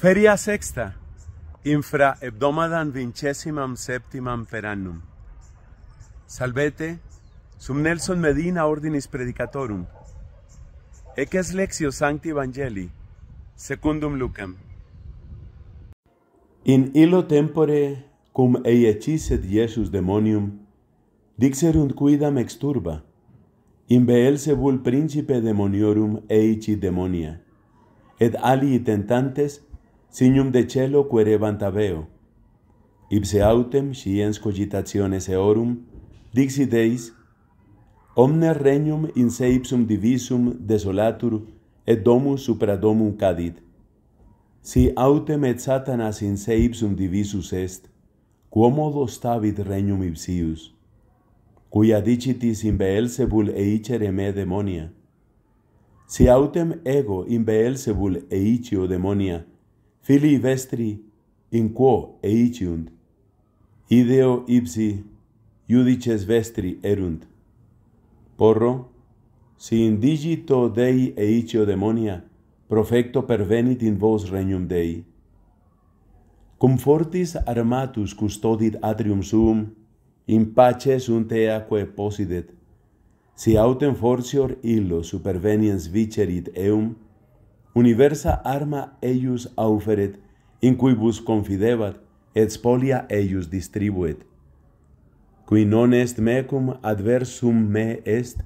Feria sexta, infra hebdomadan vincesimam septimam ferannum. Salvete, sum Nelson Medina ordinis predicatorum. Eques lexio sancti evangelii, secundum lucam. In illo tempore, cum et Iesus demonium, dixerunt quidam exturba, in Beelzebul principe demoniorum eici demonia, et alii tentantes sinium de celo querebant aveo. Ipse autem sciens cogitationes eorum, dixit deis, omne regnum in se ipsum divisum desolatur et domus supra domum cadit. Si autem et satanas in se ipsum divisus est, quomodo stavit regnum ipsius, cuia dicitis in Beelzebul eicere me demonia. Si autem ego in Beelzebul eicio demonia, fili vestri in quo eiciunt, ideo ipsi judices vestri erunt. Porro, si in digito Dei eicio demonia, profecto pervenit in vos regnum Dei. Cum fortis armatus custodit atrium sum, in pace sunt eaque posidet, Si autem fortior illo superveniens vicerit eum, universa arma eius auferet, in cuibus confidebat, et spolia eius distribuet. Qui non est mecum adversum me est,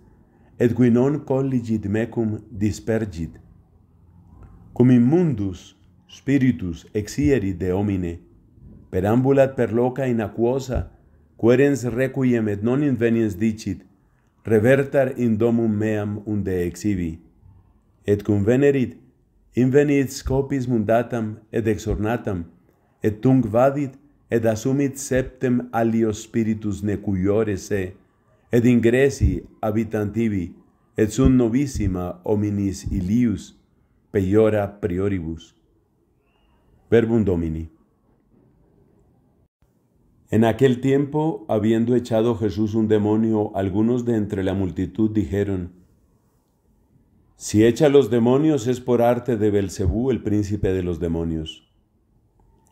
et qui non colligit mecum dispergit. Cum in mundus spiritus exierit de homine, perambulat per loca in aquosa, querens requiem et non inveniens dicit, revertar in domum meam unde exhibi. Et cum venerit, Invenit scopis mundatam ed exornatam, et tung vadit ed assumit septem alios spiritus necuyores se, ed ingresi habitantivi, et sunt novissima hominis ilius, peiora prioribus. Verbum Domini. En aquel tiempo, habiendo echado Jesús un demonio, algunos de entre la multitud dijeron, si echa los demonios es por arte de Belcebú, el príncipe de los demonios.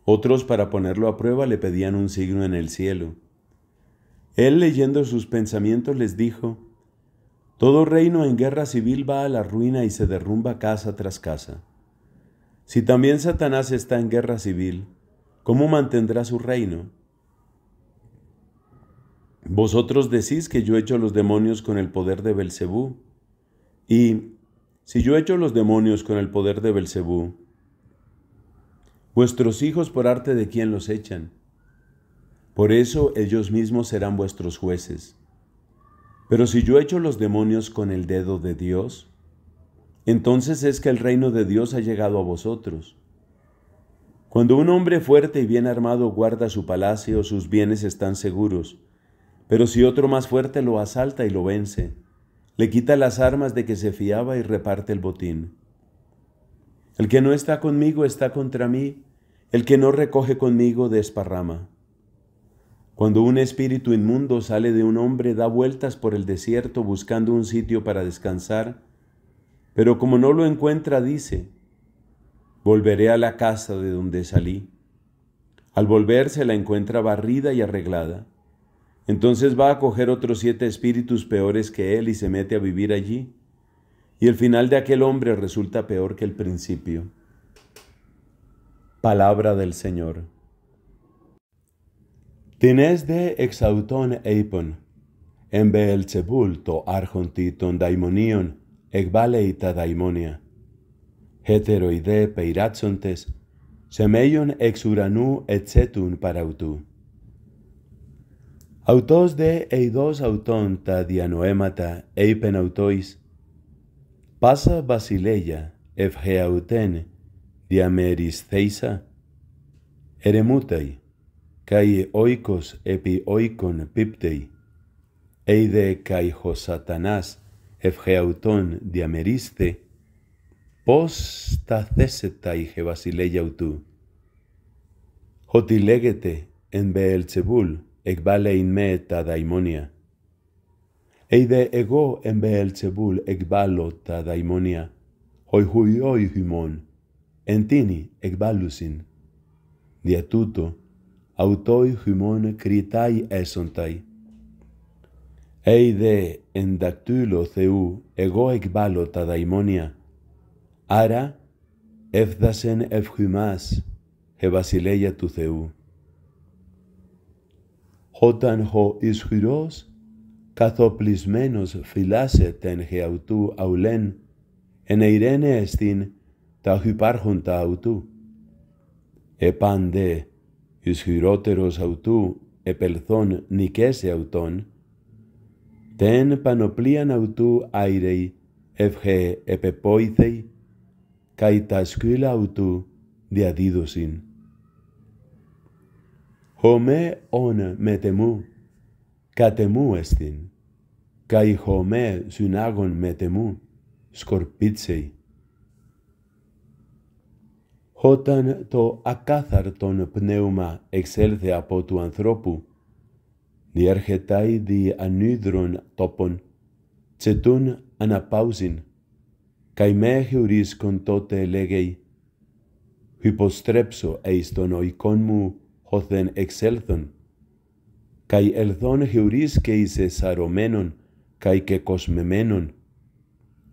Otros para ponerlo a prueba le pedían un signo en el cielo. Él leyendo sus pensamientos les dijo, Todo reino en guerra civil va a la ruina y se derrumba casa tras casa. Si también Satanás está en guerra civil, ¿cómo mantendrá su reino? Vosotros decís que yo echo los demonios con el poder de Belcebú, y si yo echo los demonios con el poder de Belcebú, vuestros hijos por arte de quién los echan. Por eso ellos mismos serán vuestros jueces. Pero si yo echo los demonios con el dedo de Dios, entonces es que el reino de Dios ha llegado a vosotros. Cuando un hombre fuerte y bien armado guarda su palacio, sus bienes están seguros. Pero si otro más fuerte lo asalta y lo vence, le quita las armas de que se fiaba y reparte el botín. El que no está conmigo está contra mí, el que no recoge conmigo desparrama. Cuando un espíritu inmundo sale de un hombre, da vueltas por el desierto buscando un sitio para descansar, pero como no lo encuentra, dice, volveré a la casa de donde salí. Al volver se la encuentra barrida y arreglada. Entonces va a coger otros siete espíritus peores que él y se mete a vivir allí. Y el final de aquel hombre resulta peor que el principio. Palabra del Señor. Tienes de exauton eipon, en beelzebulto arjontiton daimonion, egvaleita daimonia. Heteroide peirazontes, semeion exuranu etzetun parautu. Autos de eidos autonta dianoemata eipen autois, pasa basileia efgeauten diameris theisa, eremutei, cae oikos epi oikon piptei, eide cae hosatanas satanas efgeauton diameriste, pos ta ceseta ige basileia autu. Hoti legete en beelzebul, be εκβάλειν με τα δαϊμόνια. Είδε εγώ εν εκβάλλω τα δαϊμόνια, οι χουιόι χυμών, εν τίνι εκβάλλουσιν. Δια τούτο, αυτοί χυμών κριτάει έσονται. Είδε εν δακτύλο Θεού εγώ εκβάλλω τα δαϊμόνια, άρα εύδασεν ευχημάς, ε βασιλέγια του Θεού. Όταν ο ισχυρός καθοπλισμένος φυλάσε τεν χεαυτού αυλέν, εν ειρένε εστίν τα χυπάρχοντα αυτού. Επάντε ισχυρότερος αυτού επελθόν νικέσε αυτόν, τεν πανοπλίαν αυτού αίρεοι ευχε επεπόηθεοι, καί τα σκύλα αυτού διαδίδωσιν. Χωμέ ον μετεμού, κατεμού εστιν, καί χωμέ με μετεμού, σκορπίτσεϊ. Όταν το ακάθαρτον πνεύμα εξέλθε από του ανθρώπου, διέρχεται δι ανίδρων τόπων, τσετούν αναπαύσιν, καί με χειρίσκον τότε λέγει, υποστρέψω εις τον οικόν μου οθέν εξέλθον, καί ελθόν εξέλθον, καί ελθόν σαρωμένον, καί και εις σαρωμένον, καί και κοσμεμένον,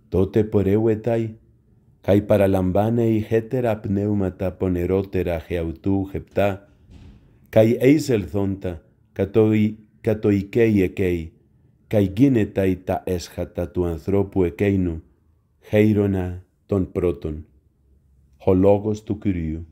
τότε πορεύεται, καί παραλαμβανει χετερα πνεύματα πονερότερα χεαυτού χεπτά, καί εις ελθόντα, οικέι εκέι, καί γίνεται τα έσχατα του ανθρώπου εκείνου, χέιρονα των πρώτων. Ο λόγος του Κυρίου.